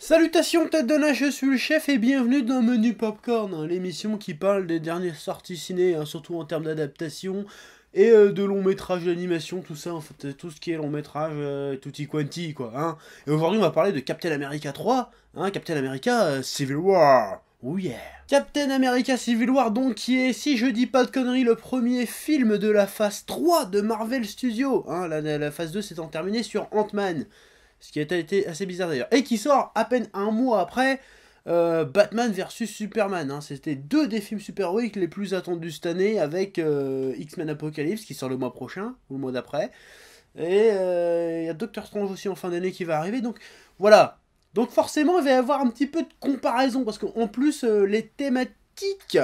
Salutations tête de je suis le chef et bienvenue dans Menu Popcorn, hein, l'émission qui parle des dernières sorties ciné, hein, surtout en termes d'adaptation et euh, de long métrage d'animation, tout ça en fait, euh, tout ce qui est long métrage, tout euh, tutti quanti quoi. Hein. Et aujourd'hui on va parler de Captain America 3, hein, Captain America Civil War. Oh yeah. Captain America Civil War donc qui est, si je dis pas de conneries, le premier film de la phase 3 de Marvel Studios. Hein, la phase 2 s'étant terminée sur Ant-Man. Ce qui a été assez bizarre d'ailleurs. Et qui sort à peine un mois après euh, Batman vs Superman. Hein. C'était deux des films super-héroïques les plus attendus cette année avec euh, X-Men Apocalypse qui sort le mois prochain ou le mois d'après. Et euh, il y a Doctor Strange aussi en fin d'année qui va arriver. Donc voilà. Donc forcément, il va y avoir un petit peu de comparaison parce qu'en plus, les thématiques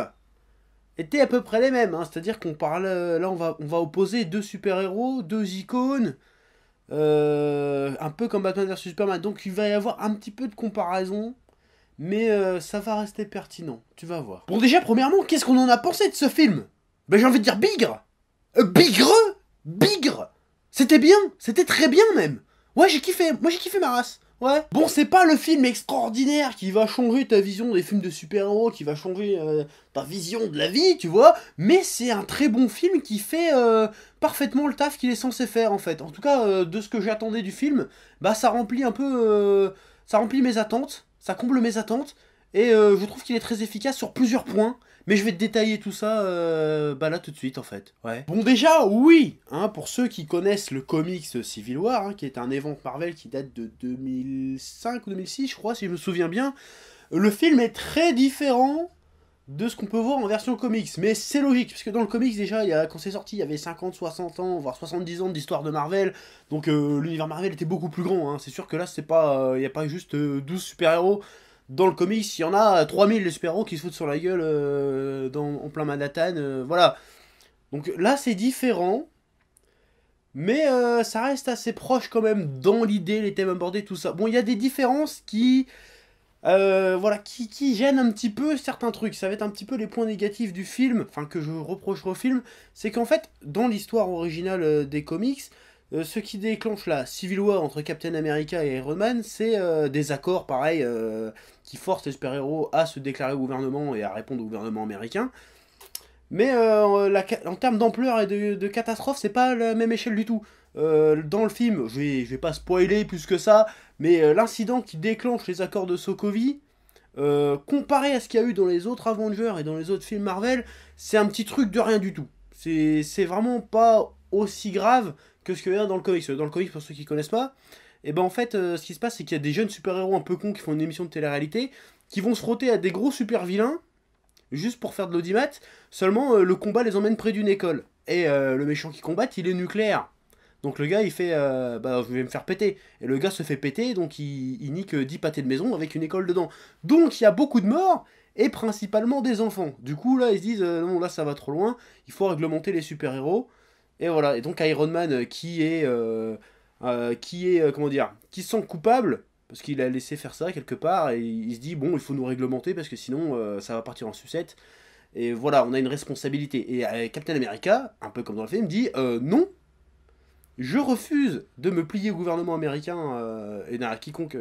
étaient à peu près les mêmes. Hein. C'est-à-dire qu'on parle. là, on va, on va opposer deux super-héros, deux icônes. Euh, un peu comme Batman vs Superman. Donc il va y avoir un petit peu de comparaison, mais euh, ça va rester pertinent, tu vas voir. Bon déjà, premièrement, qu'est-ce qu'on en a pensé de ce film Ben j'ai envie de dire bigre Bigre euh, Bigreux Bigre C'était bien C'était très bien même Ouais, j'ai kiffé Moi j'ai kiffé ma race Ouais. Bon, c'est pas le film extraordinaire qui va changer ta vision des films de super-héros, qui va changer euh, ta vision de la vie, tu vois, mais c'est un très bon film qui fait euh, parfaitement le taf qu'il est censé faire, en fait. En tout cas, euh, de ce que j'attendais du film, bah ça remplit un peu... ça remplit mes attentes, ça comble mes attentes, et je trouve qu'il est très efficace sur plusieurs points. Mais je vais te détailler tout ça euh, bah là tout de suite en fait. Ouais. Bon déjà oui, hein, pour ceux qui connaissent le comics Civil War, hein, qui est un événement Marvel qui date de 2005 ou 2006 je crois si je me souviens bien, le film est très différent de ce qu'on peut voir en version comics. Mais c'est logique, puisque dans le comics, déjà, y a, quand c'est sorti, il y avait 50, 60 ans, voire 70 ans d'histoire de Marvel. Donc euh, l'univers Marvel était beaucoup plus grand. Hein. C'est sûr que là, c'est pas, euh, il n'y a pas juste 12 super-héros dans le comics, il y en a 3000 les super-héros qui se foutent sur la gueule euh, en plein Manhattan. Euh, voilà. Donc là, c'est différent. Mais euh, ça reste assez proche quand même dans l'idée, les thèmes abordés, tout ça. Bon, il y a des différences qui. voilà, qui, qui, gênent un petit peu certains trucs. Ça va être un petit peu les points négatifs du film, enfin que je reproche au film. C'est qu'en fait, dans l'histoire originale des comics, euh, ce qui déclenche la Civil War entre Captain America et Iron Man, c'est euh, des accords, pareils euh, qui forcent les super-héros à se déclarer au gouvernement et à répondre au gouvernement américain. Mais en termes d'ampleur et de, catastrophe, c'est pas la même échelle du tout. dans le film, je vais, vais pas spoiler plus que ça, mais l'incident qui déclenche les accords de Sokovie, comparé à ce qu'il y a eu dans les autres Avengers et dans les autres films Marvel, c'est un petit truc de rien du tout. C'est vraiment pas aussi grave que ce qu'il y a dans le comics. Dans le comics, pour ceux qui connaissent pas, et eh ben en fait, euh, ce qui se passe, c'est qu'il y a des jeunes super-héros un peu cons qui font une émission de télé-réalité, qui vont se frotter à des gros super-vilains, juste pour faire de l'audimat, seulement euh, le combat les emmène près d'une école. Et euh, le méchant qui combat il est nucléaire. Donc le gars, il fait Bah, je vais me faire péter. Et le gars se fait péter, donc il, nique 10 pâtés de maison avec une école dedans. Donc il y a beaucoup de morts, et principalement des enfants. Du coup, là, ils se disent Non, là, ça va trop loin, il faut réglementer les super-héros. Et voilà. Et donc Iron Man euh, qui est, euh, euh, qui est, comment dire, qui se sent coupable parce qu'il a laissé faire ça quelque part et il se dit bon, il faut nous réglementer parce que sinon ça va partir en sucette. Et voilà, on a une responsabilité. Et Captain America, un peu comme dans le film, dit non. Je refuse de me plier au gouvernement américain et à quiconque,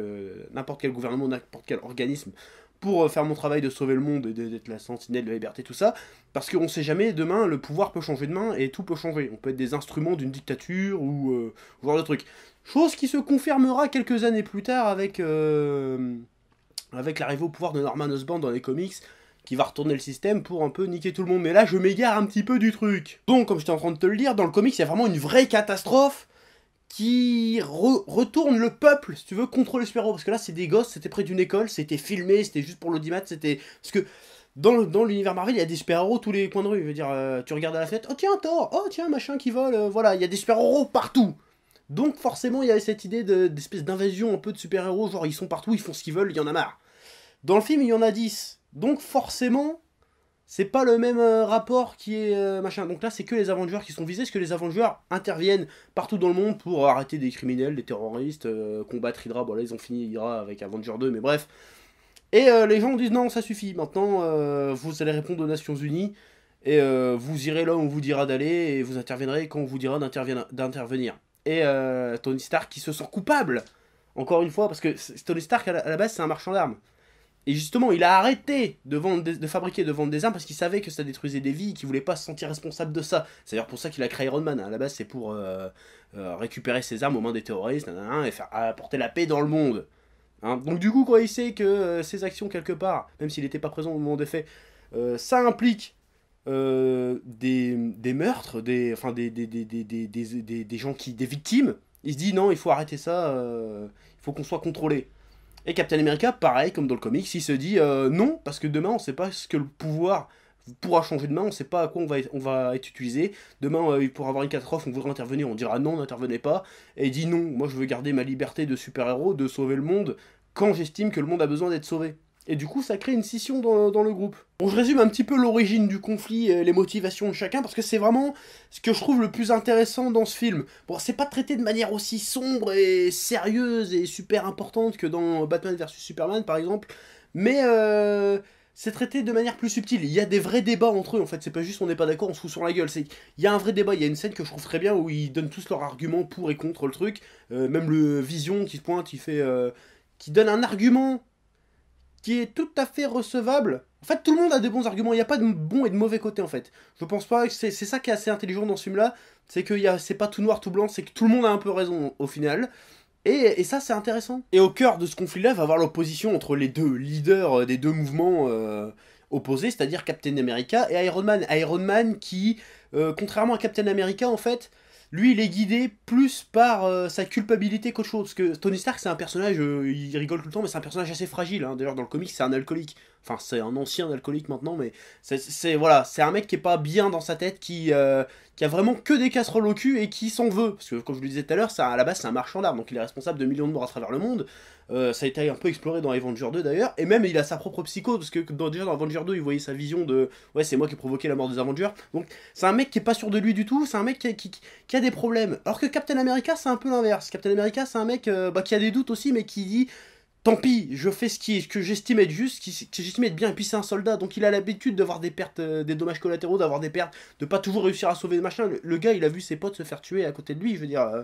n'importe quel gouvernement, n'importe quel organisme pour euh, faire mon travail de sauver le monde et d'être la sentinelle de la liberté, tout ça, parce qu'on sait jamais, demain, le pouvoir peut changer de et tout peut changer. On peut être des instruments d'une dictature ou voir euh, genre de truc. Chose qui se confirmera quelques années plus tard avec, euh, avec l'arrivée au pouvoir de Norman Osborn dans les comics, qui va retourner le système pour un peu niquer tout le monde. Mais là, je m'égare un petit peu du truc. Donc, comme j'étais en train de te le dire, dans le comics, il y a vraiment une vraie catastrophe qui retourne le peuple, si tu veux, contre les super-héros. Parce que là, c'est des gosses, c'était près d'une école, c'était filmé, c'était juste pour l'audimat, c'était... Parce que dans, l'univers Marvel, il y a des super-héros tous les coins de rue. dire, euh, tu regardes à la fenêtre, oh tiens, Thor, oh tiens, machin qui vole, euh, voilà, il y a des super-héros partout. Donc forcément, il y a cette idée d'espèce d'invasion un peu de super-héros, genre ils sont partout, ils font ce qu'ils veulent, il y en a marre. Dans le film, il y en a 10. Donc forcément, c'est pas le même euh, rapport qui est euh, machin. Donc là, c'est que les Avengers qui sont visés, parce que les Avengers interviennent partout dans le monde pour arrêter des criminels, des terroristes, euh, combattre Hydra. Bon, là, ils ont fini Hydra avec Avenger 2, mais bref. Et les gens disent non, ça suffit. Maintenant, vous allez répondre aux Nations Unies et vous irez là où on vous dira d'aller et vous interviendrez quand on vous dira d'intervenir. Et Tony Stark qui se sent coupable, encore une fois, parce que Tony Stark à la base, c'est un marchand d'armes. Et justement, il a arrêté de, vendre de fabriquer de vendre des armes parce qu'il savait que ça détruisait des vies et qu'il voulait pas se sentir responsable de ça. C'est à dire pour ça qu'il a créé Iron Man. Hein. À la base, c'est pour euh, euh, récupérer ses armes aux mains des terroristes et faire apporter la paix dans le monde. Hein. Donc du coup, quand il sait que euh, ses actions, quelque part, même s'il n'était pas présent au moment des faits, ça implique des, meurtres, des, enfin, des, des, gens qui... des victimes, il se dit non, il faut arrêter ça, il faut qu'on soit contrôlé. Et Captain America, pareil, comme dans le comics, il se dit euh, non, parce que demain, on ne sait pas ce que le pouvoir pourra changer demain, on ne sait pas à quoi on va être, on va être utilisé. Demain, pour euh, il pourra avoir une catastrophe, on voudra intervenir, on dira non, n'intervenez pas. Et il dit non, moi je veux garder ma liberté de super-héros, de sauver le monde, quand j'estime que le monde a besoin d'être sauvé. Et du coup, ça crée une scission dans, dans le groupe. Bon, je résume un petit peu l'origine du conflit, euh, les motivations de chacun, parce que c'est vraiment ce que je trouve le plus intéressant dans ce film. Bon, c'est pas traité de manière aussi sombre et sérieuse et super importante que dans Batman vs Superman, par exemple, mais euh, c'est traité de manière plus subtile. Il y a des vrais débats entre eux, en fait. C'est pas juste on n'est pas d'accord, on se fout sur la gueule. Il y a un vrai débat. Il y a une scène que je trouve très bien où ils donnent tous leurs arguments pour et contre le truc. Euh, même le Vision qui se pointe, il fait. qui donne un argument qui est tout à fait recevable. En fait, tout le monde a de bons arguments. Il n'y a pas de bons et de mauvais côtés, en fait. Je pense pas que c'est ça qui est assez intelligent dans ce film-là. C'est que c'est pas tout noir, tout blanc. C'est que tout le monde a un peu raison, au final. Et, ça, c'est intéressant. Et au cœur de ce conflit-là va avoir l'opposition entre les deux leaders euh, des deux mouvements euh, opposés, c'est-à-dire Captain America et Iron Man. Iron Man qui, euh, contrairement à Captain America, en fait, lui, il est guidé plus par euh, sa culpabilité qu'autre chose. Parce que Tony Stark, c'est un personnage, euh, il rigole tout le temps, mais c'est un personnage assez fragile. Hein. D'ailleurs, dans le comic, c'est un alcoolique. Enfin, c'est un ancien alcoolique maintenant, mais c'est voilà, c'est un mec qui est pas bien dans sa tête, qui, euh, qui a vraiment que des casseroles au cul et qui s'en veut. Parce que, comme je le disais tout à l'heure, à la base, c'est un marchand d'armes, donc il est responsable de millions de morts à travers le monde. Euh, ça a été un peu exploré dans Avengers 2 d'ailleurs, et même il a sa propre psycho, parce que dans, déjà dans 2, il voyait sa vision de ouais, c'est moi qui ai provoqué la mort des Avengers. Donc, c'est un mec qui est pas sûr de lui du tout, c'est un mec qui, a des problèmes. Alors que Captain America, c'est un peu l'inverse. Captain America, c'est un mec euh, bah, qui a des doutes aussi, mais qui dit tant pis, je fais ce, que j'estime être juste, ce que j'estime être bien, et puis c'est un soldat, donc il a l'habitude d'avoir des pertes, euh, des dommages collatéraux, d'avoir des pertes, de pas toujours réussir à sauver des machins. Le, gars, il a vu ses potes se faire tuer à côté de lui, je veux dire. Euh,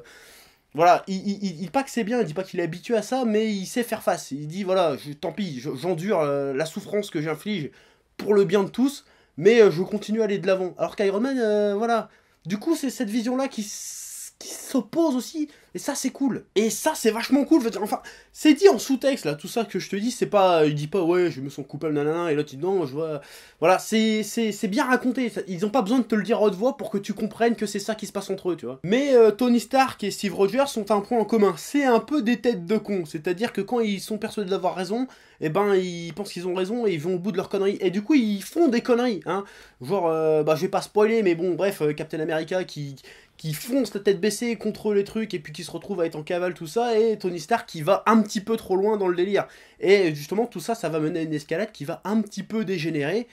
voilà, il, il, pas que c'est bien, il dit pas qu'il est habitué à ça, mais il sait faire face. Il dit voilà, je, tant pis, j'endure euh, la souffrance que j'inflige pour le bien de tous, mais je continue à aller de l'avant. Alors qu'Iron Man, voilà. Du coup, c'est cette vision-là qui qui s'opposent aussi. Et ça, c'est cool. Et ça, c'est vachement cool. enfin, c'est dit en sous-texte, là, tout ça que je te dis, c'est pas. Il dit pas, ouais, je me sens coupable, nanana, et l'autre, il dis, non, je vois. Voilà, c'est, c'est, bien raconté. Ils ont pas besoin de te le dire à haute voix pour que tu comprennes que c'est ça qui se passe entre eux, tu vois. Mais euh, Tony Stark et Steve Rogers ont un point en commun. C'est un peu des têtes de cons. C'est-à-dire que quand ils sont persuadés d'avoir raison, et eh ben, ils pensent qu'ils ont raison et ils vont au bout de leur connerie Et du coup, ils font des conneries, hein. Genre, euh, bah, je vais pas spoiler, mais bon, bref, euh, Captain America qui, qui fonce la tête baissée contre les trucs et puis qui se retrouve à être en cavale, tout ça, et Tony Stark qui va un petit peu trop loin dans le délire. Et justement, tout ça, ça va mener à une escalade qui va un petit peu dégénérer.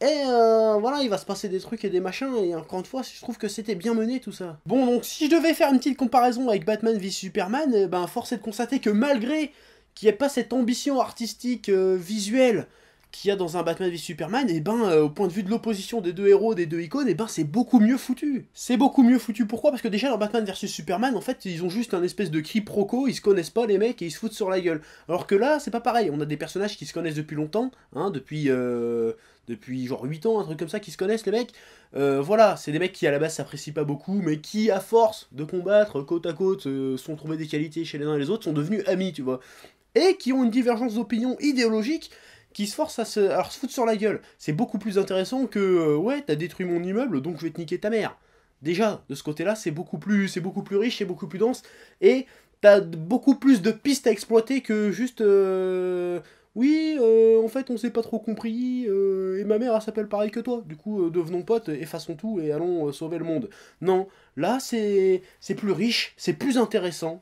Et euh, voilà, il va se passer des trucs et des machins, et encore une fois, je trouve que c'était bien mené tout ça. Bon, donc si je devais faire une petite comparaison avec Batman v Superman, eh ben, force est de constater que malgré qu'il n'y ait pas cette ambition artistique euh, visuelle, qu'il y a dans un Batman v Superman, et eh ben euh, au point de vue de l'opposition des deux héros, des deux icônes, et eh ben c'est beaucoup mieux foutu. C'est beaucoup mieux foutu. Pourquoi Parce que déjà dans Batman vs Superman, en fait, ils ont juste un espèce de proco, ils se connaissent pas les mecs et ils se foutent sur la gueule. Alors que là, c'est pas pareil. On a des personnages qui se connaissent depuis longtemps, hein, depuis euh, depuis genre 8 ans, un truc comme ça, qui se connaissent les mecs. Euh, voilà, c'est des mecs qui à la base s'apprécient pas beaucoup, mais qui à force de combattre côte à côte, sont trouvés des qualités chez les uns et les autres, sont devenus amis, tu vois et qui ont une divergence d'opinion idéologique qui se force à se, foutre sur la gueule. C'est beaucoup plus intéressant que euh, ouais, t'as détruit mon immeuble, donc je vais te niquer ta mère. Déjà, de ce côté-là, c'est beaucoup plus, c'est beaucoup plus riche, c'est beaucoup plus dense, et t'as beaucoup plus de pistes à exploiter que juste. Euh, oui, euh, en fait, on s'est pas trop compris, et ma mère, s'appelle pareil que toi, du coup, devenons potes, effaçons tout et allons sauver le monde. Non, là, c'est plus riche, c'est plus intéressant,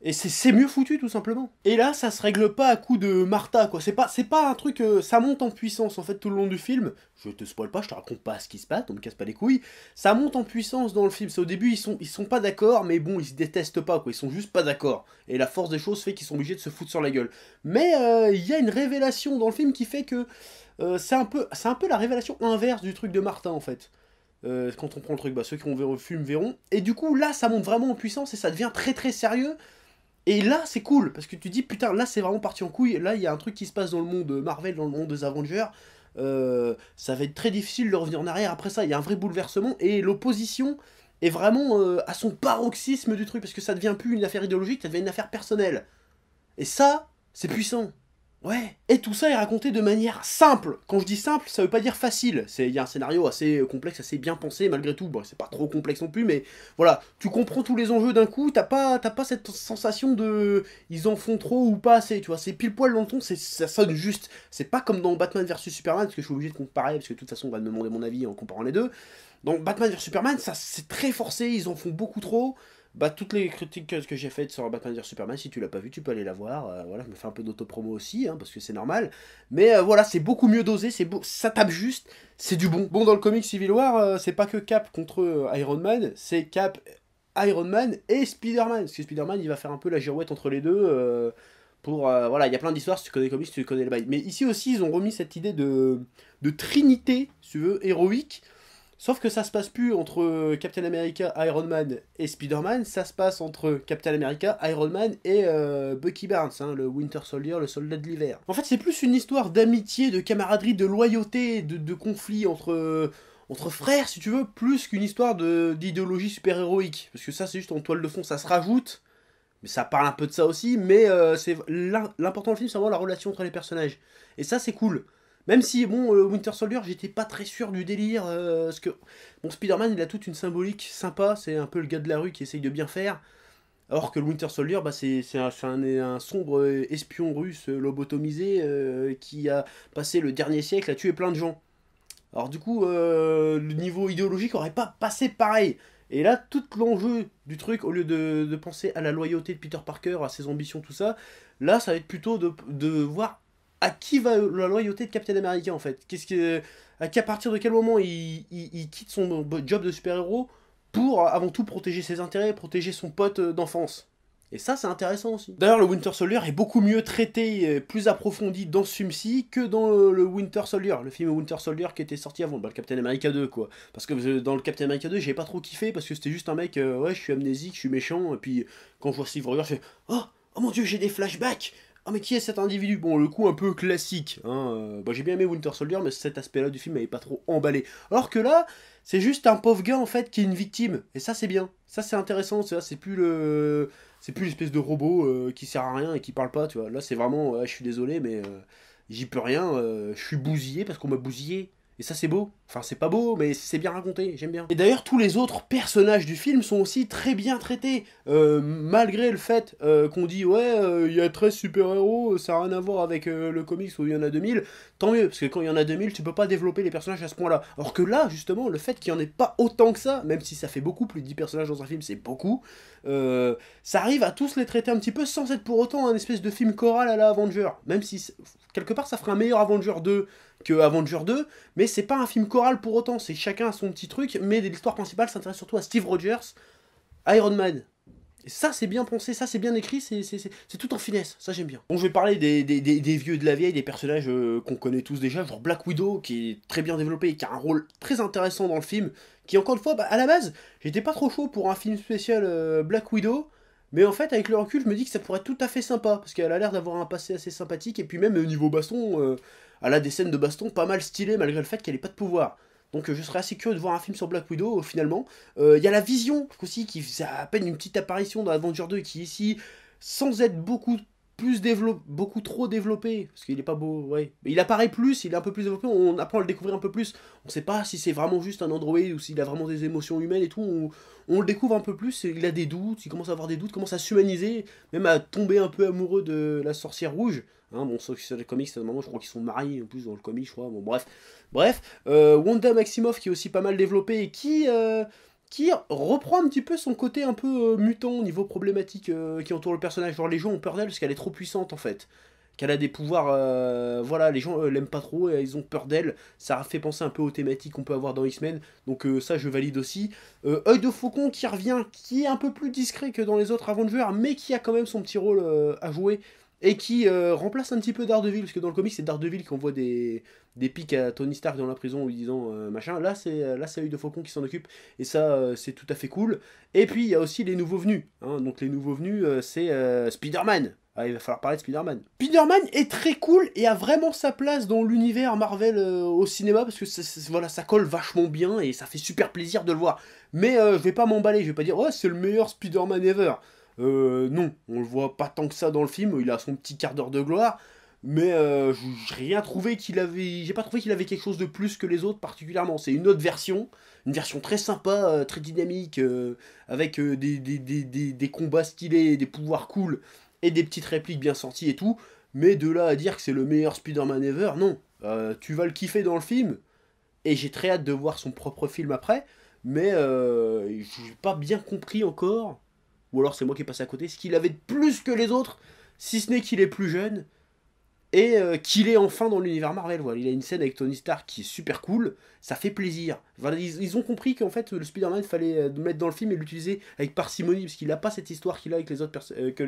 et c'est mieux foutu tout simplement. Et là, ça se règle pas à coup de Martha quoi. C'est pas c'est pas un truc euh, ça monte en puissance en fait tout le long du film. Je te spoil pas, je te raconte pas ce qui se passe, on me casse pas les couilles. Ça monte en puissance dans le film. C'est au début ils sont ils sont pas d'accord mais bon, ils se détestent pas quoi, ils sont juste pas d'accord. Et la force des choses fait qu'ils sont obligés de se foutre sur la gueule. Mais euh, il y a une révélation dans le film qui fait que euh, c'est un peu c'est un peu la révélation inverse du truc de Martha en fait. quand on prend le truc, bah, ceux qui ont vu le film verront. Et du coup, là, ça monte vraiment en puissance et ça devient très très sérieux. Et là, c'est cool, parce que tu dis, putain, là, c'est vraiment parti en couille. Là, il y a un truc qui se passe dans le monde Marvel, dans le monde des Avengers. Euh, ça va être très difficile de revenir en arrière après ça. Il y a un vrai bouleversement. Et l'opposition est vraiment euh, à son paroxysme du truc, parce que ça devient plus une affaire idéologique, ça devient une affaire personnelle. Et ça, c'est puissant. Ouais. Et tout ça est raconté de manière simple. Quand je dis simple, ça veut pas dire facile. Il y a un scénario assez complexe, assez bien pensé malgré tout. Bon, c'est pas trop complexe non plus, mais voilà, tu comprends tous les enjeux d'un coup, t'as pas, pas cette sensation de ils en font trop ou pas assez, tu vois. C'est pile poil dans le ton, ça sonne juste. C'est pas comme dans Batman vs Superman, parce que je suis obligé de comparer, parce que de toute façon on va me demander mon avis en comparant les deux. Donc Batman vs Superman, ça c'est très forcé, ils en font beaucoup trop bah, toutes les critiques que, j'ai faites sur Batman vs Superman, si tu l'as pas vu, tu peux aller la voir. Euh, voilà, je me fais un peu d'autopromo aussi, hein, parce que c'est normal. Mais euh, voilà, c'est beaucoup mieux dosé, c'est beau, ça tape juste, c'est du bon. Bon, dans le comic Civil War, euh, c'est pas que Cap contre Iron Man, c'est Cap, Iron Man et Spider-Man. Parce que Spider-Man, il va faire un peu la girouette entre les deux. pour, voilà, il y a plein d'histoires, si tu connais le comics, si tu connais le bail. Mais ici aussi, ils ont remis cette idée de, de trinité, si tu veux, héroïque. Sauf que ça se passe plus entre Captain America, Iron Man et Spider-Man, ça se passe entre Captain America, Iron Man et euh, Bucky Barnes, hein, le Winter Soldier, le soldat de l'hiver. En fait, c'est plus une histoire d'amitié, de camaraderie, de loyauté, de, conflit entre, euh, entre frères, si tu veux, plus qu'une histoire d'idéologie super-héroïque. Parce que ça, c'est juste en toile de fond, ça se rajoute. Mais ça parle un peu de ça aussi, mais euh, c'est l'important du film, c'est vraiment la relation entre les personnages. Et ça, c'est cool. Même si, bon, euh, Winter Soldier, j'étais pas très sûr du délire. Euh, parce que, bon, Spider-Man, il a toute une symbolique sympa. C'est un peu le gars de la rue qui essaye de bien faire. Alors que le Winter Soldier, bah, c'est un, un, sombre euh, espion russe lobotomisé qui a passé le dernier siècle à tuer plein de gens. Alors du coup, le niveau idéologique aurait pas passé pareil. Et là, tout l'enjeu du truc, au lieu de, penser à la loyauté de Peter Parker, à ses ambitions, tout ça, là, ça va être plutôt de voir à qui va la loyauté de Captain America en fait Qu'est-ce que à, partir de quel moment il, quitte son job de super-héros pour avant tout protéger ses intérêts, protéger son pote d'enfance et ça, c'est intéressant aussi. D'ailleurs, le Winter Soldier est beaucoup mieux traité, plus approfondi dans ce film que dans le Winter Soldier, le film Winter Soldier qui était sorti avant, bah, le Captain America 2, quoi. Parce que euh, dans le Captain America 2, j'ai pas trop kiffé, parce que c'était juste un mec, euh, ouais, je suis amnésique, je suis méchant, et puis quand je vois Steve Rogers, je fais, oh, oh mon dieu, j'ai des flashbacks ah mais qui est cet individu Bon, le coup un peu classique. Hein. Euh, bah, j'ai bien aimé Winter Soldier, mais cet aspect-là du film m'avait pas trop emballé. Alors que là, c'est juste un pauvre gars en fait qui est une victime. Et ça c'est bien. Ça c'est intéressant. Ça c'est plus le, c'est plus l'espèce de robot euh, qui sert à rien et qui parle pas. Tu vois. Là c'est vraiment, je suis désolé, mais euh, j'y peux rien. je suis bousillé parce qu'on m'a bousillé. Et ça, c'est beau. Enfin, c'est pas beau, mais c'est bien raconté, j'aime bien. Et d'ailleurs, tous les autres personnages du film sont aussi très bien traités. Euh, malgré le fait euh, qu'on dit, ouais, euh, il y a 13 super-héros, ça n'a rien à voir avec le comics où il y en a 2000. Tant mieux, parce que quand il y en a 2000, tu peux pas développer les personnages à ce point-là. Or que là, justement, le fait qu'il n'y en ait pas autant que ça, même si ça fait beaucoup, plus de 10 personnages dans un film, c'est beaucoup, ça arrive à tous les traiter un petit peu sans être pour autant un espèce de film choral à la Avengers. Même si, quelque part, ça ferait un meilleur Avenger 2 que Avenger 2, mais c'est pas un film choral pour autant, c'est chacun a son petit truc, mais l'histoire principale s'intéresse surtout à Steve Rogers, Iron Man. Et ça c'est bien pensé, ça c'est bien écrit, c'est tout en finesse, ça j'aime bien. Bon je vais parler des, vieux de la vieille, des personnages euh, qu'on connaît tous déjà, genre Black Widow qui est très bien développé qui a un rôle très intéressant dans le film, qui encore une fois, bah, à la base, j'étais pas trop chaud pour un film spécial euh, Black Widow, mais en fait, avec le recul, je me dis que ça pourrait être tout à fait sympa, parce qu'elle a l'air d'avoir un passé assez sympathique, et puis même au euh, niveau basson elle a des scènes de baston pas mal stylées malgré le fait qu'elle n'ait pas de pouvoir. Donc euh, je serais assez curieux de voir un film sur Black Widow euh, finalement. Euh, il y a la vision aussi qui fait à peine une petite apparition dans Avenger 2 qui ici, sans être beaucoup plus développé, beaucoup trop développé, parce qu'il est pas beau, ouais. il apparaît plus, il est un peu plus développé, on apprend à le découvrir un peu plus. On sait pas si c'est vraiment juste un android ou s'il a vraiment des émotions humaines et tout, on, le découvre un peu plus, il a des doutes, il commence à avoir des doutes, commence à s'humaniser, même à tomber un peu amoureux de la sorcière rouge. Hein, bon, sauf que sur les comics, c'est un moment, je crois qu'ils sont mariés, en plus, dans le comic, je crois, bon, bref. Bref, euh, Wanda Maximoff, qui est aussi pas mal développé, et qui... Euh, qui reprend un petit peu son côté un peu euh, mutant au niveau problématique euh, qui entoure le personnage. Genre les gens ont peur d'elle parce qu'elle est trop puissante en fait. Qu'elle a des pouvoirs, euh, voilà, les gens l'aiment pas trop et ils ont peur d'elle. Ça fait penser un peu aux thématiques qu'on peut avoir dans X-Men, donc ça je valide aussi. Oeil de Faucon qui revient, qui est un peu plus discret que dans les autres Avengers, mais qui a quand même son petit rôle à jouer et qui euh, remplace un petit peu Daredevil, parce que dans le comic c'est Daredevil qu'on voit des, pics à Tony Stark dans la prison en lui disant euh, machin, là c'est là de Faucon qui s'en occupe, et ça euh, c'est tout à fait cool. Et puis il y a aussi les nouveaux venus, hein. donc les nouveaux venus c'est Spider-Man, ah, il va falloir parler de Spider-Man. Spider-Man est très cool et a vraiment sa place dans l'univers Marvel au cinéma parce que ça, voilà, ça colle vachement bien et ça fait super plaisir de le voir. Mais je vais pas m'emballer, je vais pas dire oh, c'est le meilleur Spider-Man ever. Euh, non, on le voit pas tant que ça dans le film. Il a son petit quart d'heure de gloire, mais euh, je j'ai rien trouvé qu'il avait. J'ai pas trouvé qu'il avait quelque chose de plus que les autres particulièrement. C'est une autre version, une version très sympa, euh, très dynamique, avec des, des, combats stylés, des pouvoirs cool et des petites répliques bien sorties et tout. Mais de là à dire que c'est le meilleur Spider-Man ever, non. tu vas le kiffer dans le film. Et j'ai très hâte de voir son propre film après. Mais je j'ai pas bien compris encore ou alors c'est moi qui ai passé à côté, ce qu'il avait de plus que les autres, si ce n'est qu'il est plus jeune, et euh, qu'il est enfin dans l'univers Marvel. Voilà. Il a une scène avec Tony Stark qui est super cool, ça fait plaisir. ils, ont compris qu'en fait le Spider-Man fallait euh, le mettre dans le film et l'utiliser avec parcimonie, parce qu'il n'a pas cette histoire qu'il a avec les autres personnes. Euh, que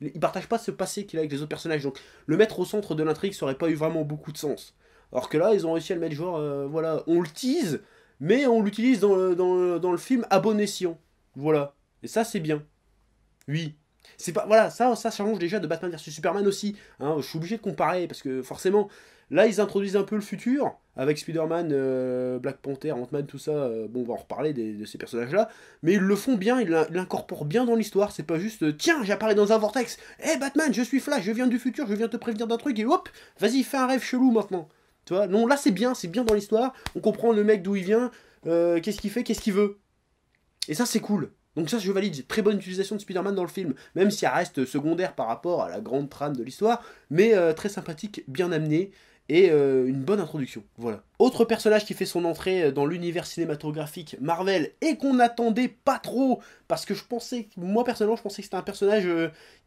les... partage pas ce passé qu'il a avec les autres personnages, donc le mettre au centre de l'intrigue, ça aurait pas eu vraiment beaucoup de sens. Alors que là, ils ont réussi à le mettre genre, voilà, on le tease, mais on l'utilise dans dans le film à bon escient. Voilà. Et ça, c'est bien. Oui. C'est pas, voilà, ça, ça change déjà de Batman vs Superman aussi. Hein. je suis obligé de comparer parce que forcément, là, ils introduisent un peu le futur avec Spider-Man, euh, Black Panther, Ant-Man, tout ça. Euh, bon, on va en reparler de ces personnages-là. Mais ils le font bien, ils l'incorporent bien dans l'histoire. C'est pas juste, euh, tiens, j'apparais dans un vortex. Hé, eh, Batman, je suis Flash, je viens du futur, je viens te prévenir d'un truc et hop, vas-y, fais un rêve chelou maintenant. Tu vois, non, là, c'est bien, c'est bien dans l'histoire. On comprend le mec d'où il vient, qu'est-ce qu'il fait, qu'est-ce qu'il veut. Et ça, c'est cool. Donc ça, je valide, très bonne utilisation de Spider-Man dans le film, même si elle reste secondaire par rapport à la grande trame de l'histoire, mais euh, très sympathique, bien amené, et euh, une bonne introduction. Voilà. Autre personnage qui fait son entrée euh, dans l'univers cinématographique Marvel et qu'on n'attendait pas trop parce que je pensais, moi personnellement, je pensais que c'était un personnage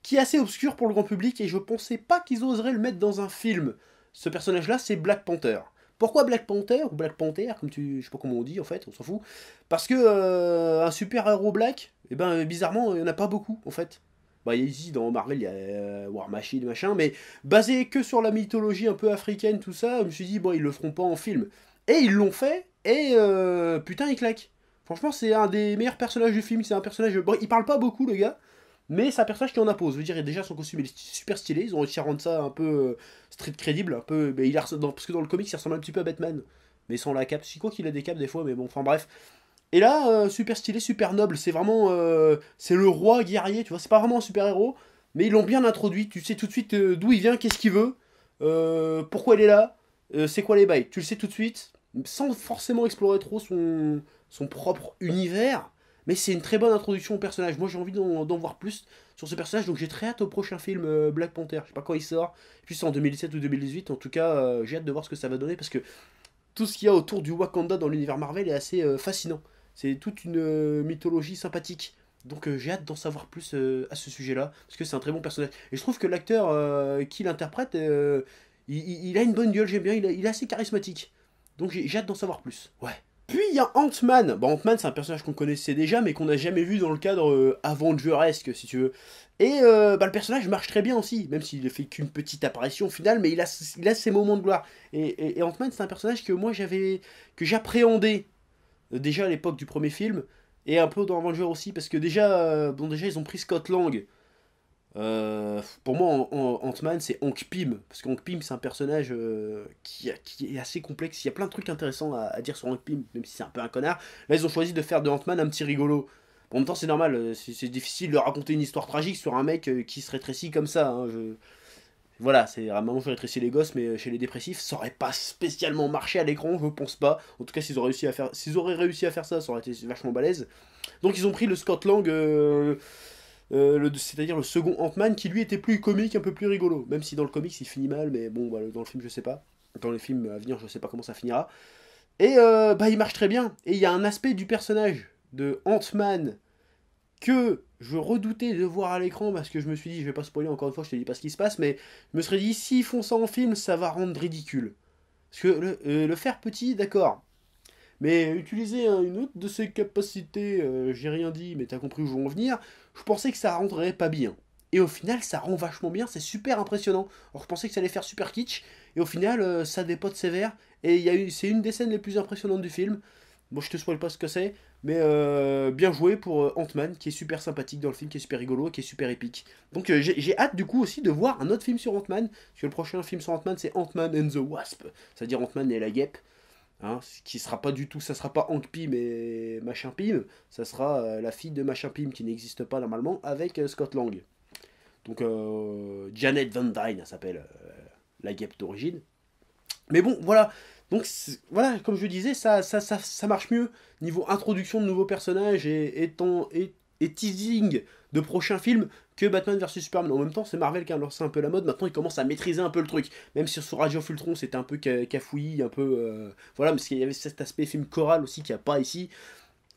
qui est assez obscur pour le grand public et je pensais pas qu'ils oseraient le mettre dans un film. Ce personnage-là, c'est Black Panther. Pourquoi Black Panther ou Black Panther, comme tu, je sais pas comment on dit en fait, on s'en fout. Parce que euh, un super héros black, et eh ben bizarrement, il y en a pas beaucoup en fait. Bah, ici dans Marvel, il y a euh, War Machine, machin, mais basé que sur la mythologie un peu africaine, tout ça, je me suis dit, bon, ils le feront pas en film. Et ils l'ont fait, et euh, putain, il claque. Franchement, c'est un des meilleurs personnages du film, c'est un personnage. Bon, il parle pas beaucoup, le gars, mais c'est un personnage qui en impose. Je veux dire, déjà son costume est super stylé, ils ont réussi à rendre ça un peu euh, street crédible, un peu. Mais il a, parce que dans le comics, il ressemble un petit peu à Batman, mais sans la cape. Si quoi qu'il a des capes des fois, mais bon, enfin bref. Et là, euh, super stylé, super noble, c'est vraiment. Euh, c'est le roi guerrier, tu vois, c'est pas vraiment un super héros, mais ils l'ont bien introduit, tu sais tout de suite d'où il vient, qu'est-ce qu'il veut, pourquoi il est là, c'est quoi les bails, tu le sais tout de suite, sans forcément explorer trop son, son propre univers. Mais c'est une très bonne introduction au personnage. Moi, j'ai envie d'en voir plus sur ce personnage, donc j'ai très hâte au prochain film euh, Black Panther. Je sais pas quand il sort, puis c'est en 2017 ou 2018. En tout cas, euh, j'ai hâte de voir ce que ça va donner parce que tout ce qu'il y a autour du Wakanda dans l'univers Marvel est assez euh, fascinant. C'est toute une mythologie sympathique. Donc j'ai hâte d'en savoir plus à ce sujet-là parce que c'est un très bon personnage. Et je trouve que l'acteur qui l'interprète, il, a une bonne gueule. J'aime bien. il est assez charismatique. Donc j'ai hâte d'en savoir plus. Ouais. Puis il y a Ant-Man. Ant-Man, c'est un personnage qu'on connaissait déjà, mais qu'on n'a jamais vu dans le cadre euh, si tu veux. Et euh, bah, le personnage marche très bien aussi, même s'il ne fait qu'une petite apparition finale, mais il a, il a ses moments de gloire. Et, et, Ant-Man, c'est un personnage que moi j'avais, que j'appréhendais euh, déjà à l'époque du premier film, et un peu dans Avengers aussi, parce que déjà, euh, bon, déjà ils ont pris Scott Lang, euh, pour moi, Ant-Man, c'est Hank Pym. Parce qu'Hank Pym, c'est un personnage euh, qui, est assez complexe. Il y a plein de trucs intéressants à, dire sur Hank Pym, même si c'est un peu un connard. Là, ils ont choisi de faire de Ant-Man un petit rigolo. En même temps, c'est normal. Euh, c'est difficile de raconter une histoire tragique sur un mec qui se rétrécit comme ça. Hein, voilà, c'est à un moment, je rétrécis les gosses, mais chez les dépressifs, ça aurait pas spécialement marché à l'écran, je pense pas. En tout cas, s'ils auraient réussi à faire, s'ils auraient réussi à faire ça, ça aurait été vachement balèze. Donc, ils ont pris le Scott Lang. Euh, c'est-à-dire le second Ant-Man, qui lui était plus comique, un peu plus rigolo. Même si dans le comics il finit mal, mais bon, dans le film je sais pas. Dans les films à venir, je sais pas comment ça finira. Et euh, bah, il marche très bien. Et il y a un aspect du personnage de Ant-Man que je redoutais de voir à l'écran parce que je me suis dit, je vais pas spoiler encore une fois, je te dis pas ce qui se passe, mais je me serais dit, s'ils font ça en film, ça va rendre ridicule. Parce que le euh, faire petit, d'accord, mais utiliser hein, une autre de ses capacités, euh, j'ai rien dit, mais t'as compris où je veux en venir, je pensais que ça rentrerait pas bien. Et au final, ça rend vachement bien, c'est super impressionnant. Alors je pensais que ça allait faire super kitsch, et au final, euh, ça dépote sévère. Et c'est une des scènes les plus impressionnantes du film. Bon, je te spoil pas ce que c'est, mais euh, bien joué pour Ant-Man, qui est super sympathique dans le film, qui est super rigolo, qui est super épique. Donc j'ai hâte du coup aussi de voir un autre film sur Ant-Man, parce que le prochain film sur Ant-Man c'est Ant-Man and the Wasp, c'est-à-dire Ant-Man et la guêpe. Hein, ce qui sera pas du tout, ça sera pas Hank Pym et Machin Pym, ça sera euh, la fille de Machin Pym qui n'existe pas normalement avec euh, Scott Lang. Donc euh, Janet Van Dyne s'appelle la guêpe d'origine. Mais bon, voilà. Donc voilà, comme je disais, ça, ça, marche mieux niveau introduction de nouveaux personnages et, et, et teasing de prochains films que Batman vs Superman. En même temps, c'est Marvel qui a lancé un peu la mode. Maintenant, ils commencent à maîtriser un peu le truc. Même si sur Radio Fultron, c'était un peu cafouillis, un peu. Euh, voilà, parce qu'il y avait cet aspect film choral aussi qu'il n'y a pas ici.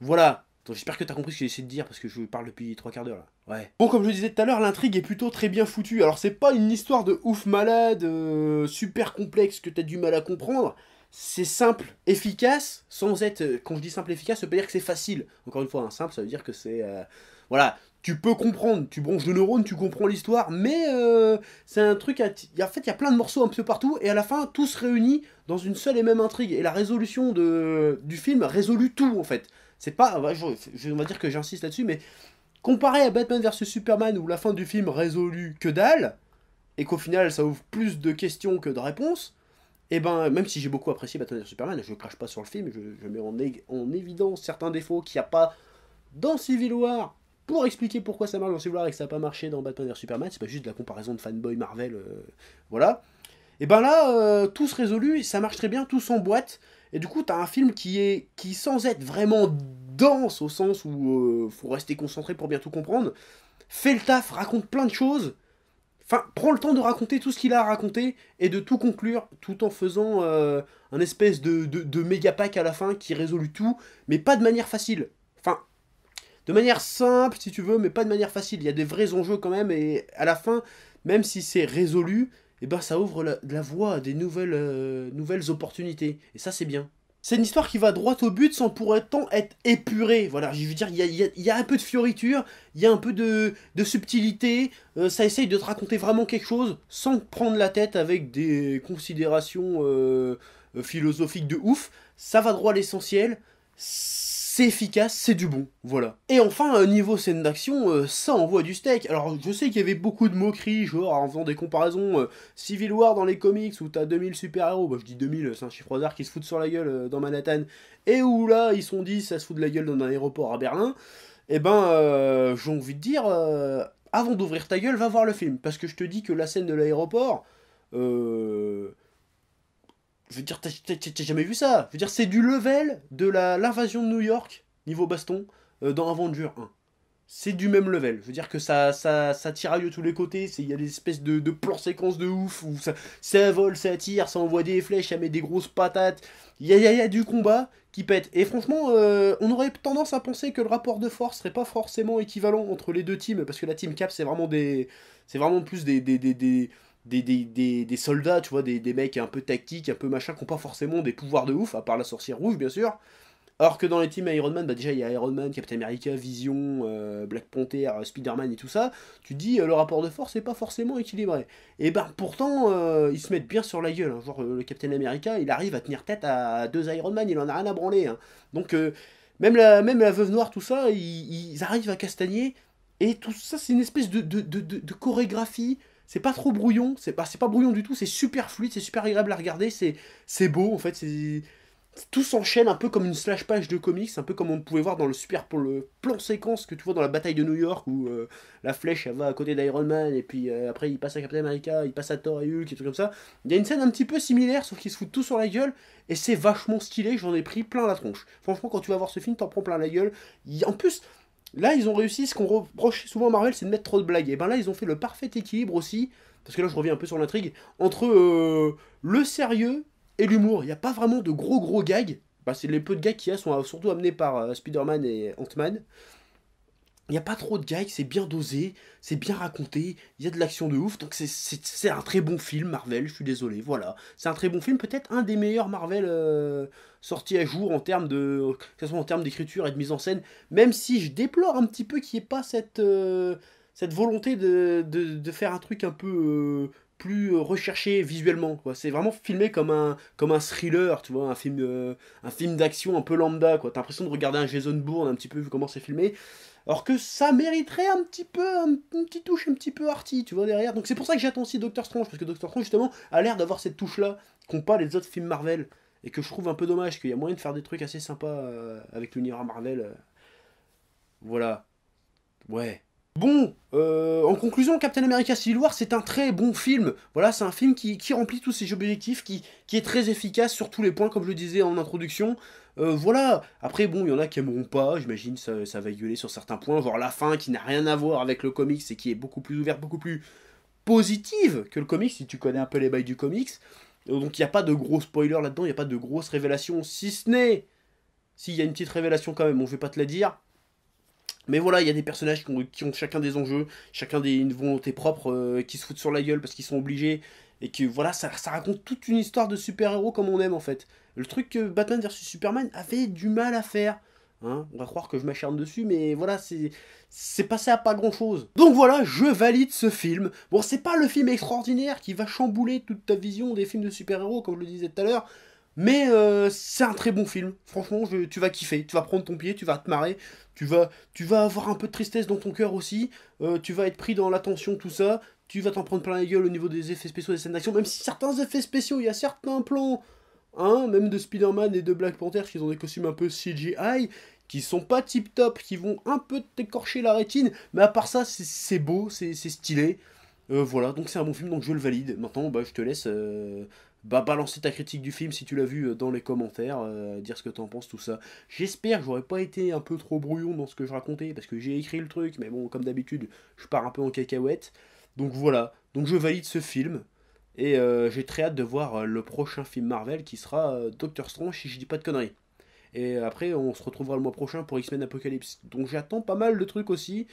Voilà. J'espère que tu as compris ce que j'ai essayé de dire parce que je vous parle depuis trois quarts d'heure là. Ouais. Bon, comme je disais tout à l'heure, l'intrigue est plutôt très bien foutue. Alors, c'est pas une histoire de ouf malade, euh, super complexe que tu as du mal à comprendre c'est simple, efficace, sans être. Euh, quand je dis simple, efficace, ça veut pas dire que c'est facile. Encore une fois, hein, simple, ça veut dire que c'est. Euh, voilà, tu peux comprendre, tu bronches de neurones, tu comprends l'histoire, mais euh, c'est un truc. À en fait, il y a plein de morceaux un peu partout, et à la fin, tout se réunit dans une seule et même intrigue. Et la résolution du film résolue tout, en fait. C'est pas. Je, je, on va dire que j'insiste là-dessus, mais comparé à Batman vs Superman, où la fin du film résolue que dalle, et qu'au final, ça ouvre plus de questions que de réponses et eh ben, même si j'ai beaucoup apprécié Batman et Superman, je crache pas sur le film, je, mets en, évidence certains défauts qu'il n'y a pas dans Civil War pour expliquer pourquoi ça marche dans Civil War et que ça n'a pas marché dans Batman et Superman. C'est pas juste de la comparaison de fanboy Marvel, euh, voilà. Et eh ben là, euh, tout se résolu, ça marche très bien, tout s'emboîte. Et du coup, t'as un film qui est qui sans être vraiment dense au sens où il euh, faut rester concentré pour bien tout comprendre, fait le taf, raconte plein de choses Enfin, prends le temps de raconter tout ce qu'il a à raconter et de tout conclure tout en faisant euh, un espèce de, méga pack à la fin qui résolue tout, mais pas de manière facile. Enfin, de manière simple si tu veux, mais pas de manière facile. Il y a des vrais enjeux quand même et à la fin, même si c'est résolu, et eh ben, ça ouvre la, la voie à des nouvelles, euh, nouvelles opportunités. Et ça, c'est bien c'est une histoire qui va droit au but sans pour autant être épurée. Voilà, je veux dire, il y a, un peu de fioriture, il y a un peu de, subtilité, euh, ça essaye de te raconter vraiment quelque chose sans prendre la tête avec des considérations euh, philosophiques de ouf. Ça va droit à l'essentiel c'est efficace, c'est du bon, voilà. Et enfin, euh, niveau scène d'action, euh, ça envoie du steak. Alors, je sais qu'il y avait beaucoup de moqueries, genre en faisant des comparaisons euh, Civil War dans les comics où t'as 2000 super-héros, bah, je dis 2000, c'est un chiffre hasard qui se foutent sur la gueule dans Manhattan, et où là, ils sont dit, ça se fout de la gueule dans un aéroport à Berlin. Et eh ben, j'ai envie de dire, avant d'ouvrir ta gueule, va voir le film, parce que je te dis que la scène de l'aéroport, euh je veux dire, t'as jamais vu ça. Je veux dire, c'est du level de l'invasion de New York, niveau baston, euh, dans Avenger 1. C'est du même level. Je veux dire que ça, ça, ça tiraille de tous les côtés. Il y a des espèces de, de plans séquences de ouf où ça, ça vole, ça tire, ça envoie des flèches, ça met des grosses patates. Il y a, du combat qui pète. Et franchement, euh, on aurait tendance à penser que le rapport de force serait pas forcément équivalent entre les deux teams parce que la team Cap, c'est vraiment des. C'est vraiment plus des, des, des, des des, soldats, tu vois, des, des mecs un peu tactiques, un peu machin, qui n'ont pas forcément des pouvoirs de ouf, à part la sorcière rouge, bien sûr. or que dans les teams Iron Man, bah déjà il y a Iron Man, Captain America, Vision, euh, Black Panther, euh, Spider-Man et tout ça. Tu dis euh, le rapport de force n'est pas forcément équilibré. Et ben pourtant ils se mettent bien sur la gueule. Hein. Genre le Captain America, il arrive à tenir tête à deux Iron Man, il en a rien à branler. Hein. Donc même la, même la Veuve Noire, tout ça, ils, arrivent à castagner. Et tout ça c'est une espèce de, de, de, de chorégraphie c'est pas trop brouillon, c'est pas, pas brouillon du tout, c'est super fluide, c'est super agréable à regarder, c'est, beau en fait, c'est, tout s'enchaîne un peu comme une slash page de comics, un peu comme on pouvait voir dans le super le plan séquence que tu vois dans la bataille de New York où euh, la flèche elle va à côté d'Iron Man et puis euh, après il passe à Captain America, il passe à Thor et Hulk et tout comme ça. Il y a une scène un petit peu similaire sauf qu'ils se foutent tout sur la gueule et c'est vachement stylé, j'en ai pris plein la tronche. Franchement quand tu vas voir ce film, t'en prends plein la gueule. en plus, Là, ils ont réussi, ce qu'on reproche souvent à Marvel, c'est de mettre trop de blagues. Et ben là, ils ont fait le parfait équilibre aussi, parce que là, je reviens un peu sur l'intrigue, entre euh, le sérieux et l'humour. Il n'y a pas vraiment de gros gros gags. Bah, c'est les peu de gags qu'il y a sont euh, surtout amenés par euh, Spider-Man et Ant-Man. Il n'y a pas trop de gags, c'est bien dosé, c'est bien raconté, il y a de l'action de ouf, donc c'est un très bon film Marvel, je suis désolé, voilà. C'est un très bon film, peut-être un des meilleurs Marvel euh, sortis à jour en termes de. en termes d'écriture et de mise en scène, même si je déplore un petit peu qu'il n'y ait pas cette, euh, cette volonté de, de, de, faire un truc un peu. Euh, plus recherché visuellement c'est vraiment filmé comme un comme un thriller tu vois un film un film d'action un peu lambda quoi t'as l'impression de regarder un Jason Bourne un petit peu vu comment c'est filmé alors que ça mériterait un petit peu, une petite touche un petit peu arty, tu vois, derrière. Donc c'est pour ça que j'attends aussi Doctor Strange, parce que Doctor Strange, justement, a l'air d'avoir cette touche-là qu'ont pas les autres films Marvel. Et que je trouve un peu dommage, qu'il y a moyen de faire des trucs assez sympas euh, avec l'univers Marvel. Euh. Voilà. Ouais. Bon, euh, en conclusion, Captain America Civil War, c'est un très bon film. Voilà, c'est un film qui, remplit tous ses objectifs, qui, est très efficace sur tous les points, comme je le disais en introduction. Euh, voilà, après, bon, il y en a qui aimeront pas, j'imagine, ça, va gueuler sur certains points, voir la fin qui n'a rien à voir avec le comics et qui est beaucoup plus ouverte, beaucoup plus positive que le comics, si tu connais un peu les bails du comics. Euh, donc il n'y a pas de gros spoilers là-dedans, il n'y a pas de grosses révélations, si ce n'est... S'il y a une petite révélation quand même, on ne va pas te la dire. Mais voilà, il y a des personnages qui ont, chacun des enjeux, chacun des, une volonté propre, euh, qui se foutent sur la gueule parce qu'ils sont obligés. Et que voilà, ça, raconte toute une histoire de super-héros comme on aime en fait. Le truc que Batman vs Superman avait du mal à faire. Hein on va croire que je m'acharne dessus, mais voilà, c'est passé à pas grand chose. Donc voilà, je valide ce film. Bon, c'est pas le film extraordinaire qui va chambouler toute ta vision des films de super-héros, comme je le disais tout à l'heure. Mais euh, c'est un très bon film. Franchement, tu vas kiffer. Tu vas prendre ton pied, tu vas te marrer tu vas, tu vas avoir un peu de tristesse dans ton cœur aussi, euh, tu vas être pris dans l'attention, tout ça, tu vas t'en prendre plein la gueule au niveau des effets spéciaux des scènes d'action, même si certains effets spéciaux, il y a certains plans, hein, même de Spider-Man et de Black Panther, qui ont des costumes un peu CGI, qui sont pas tip top, qui vont un peu t'écorcher la rétine, mais à part ça, c'est beau, c'est stylé. Euh, voilà, donc c'est un bon film, donc je le valide. Maintenant, bah, je te laisse euh, bah, balancer ta critique du film si tu l'as vu euh, dans les commentaires, euh, dire ce que t'en penses, tout ça. J'espère que j'aurais pas été un peu trop brouillon dans ce que je racontais, parce que j'ai écrit le truc, mais bon, comme d'habitude, je pars un peu en cacahuète. Donc voilà, donc je valide ce film. Et euh, j'ai très hâte de voir le prochain film Marvel qui sera Doctor Strange si je dis pas de conneries. Et après, on se retrouvera le mois prochain pour X-Men Apocalypse. Donc j'attends pas mal de trucs aussi.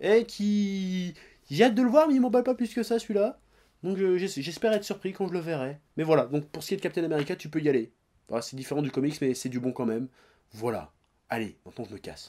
Et qui. J'ai hâte de le voir, mais il m'emballe pas plus que ça celui-là. Donc j'espère être surpris quand je le verrai. Mais voilà, donc pour ce qui est de Captain America, tu peux y aller. c'est différent du comics, mais c'est du bon quand même. Voilà. Allez, maintenant je me casse.